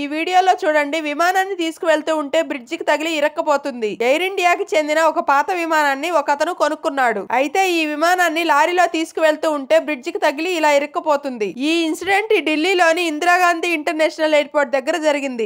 ఈ వీడియోలో చూడండి విమానాన్ని తీసుకువెళ్తూ ఉంటే బ్రిడ్జికి తగిలి ఇరక్కపోతుంది ఎయిర్ ఇండియాకి చెందిన ఒక పాత విమానాన్ని ఒక అతను కొనుక్కున్నాడు అయితే ఈ విమానాన్ని లారీలో తీసుకువెళ్తూ ఉంటే బ్రిడ్జికి తగిలి ఇలా ఇరక్కపోతుంది ఈ ఇన్సిడెంట్ ఢిల్లీలోని ఇందిరాగాంధీ ఇంటర్నేషనల్ ఎయిర్పోర్ట్ దగ్గర జరిగింది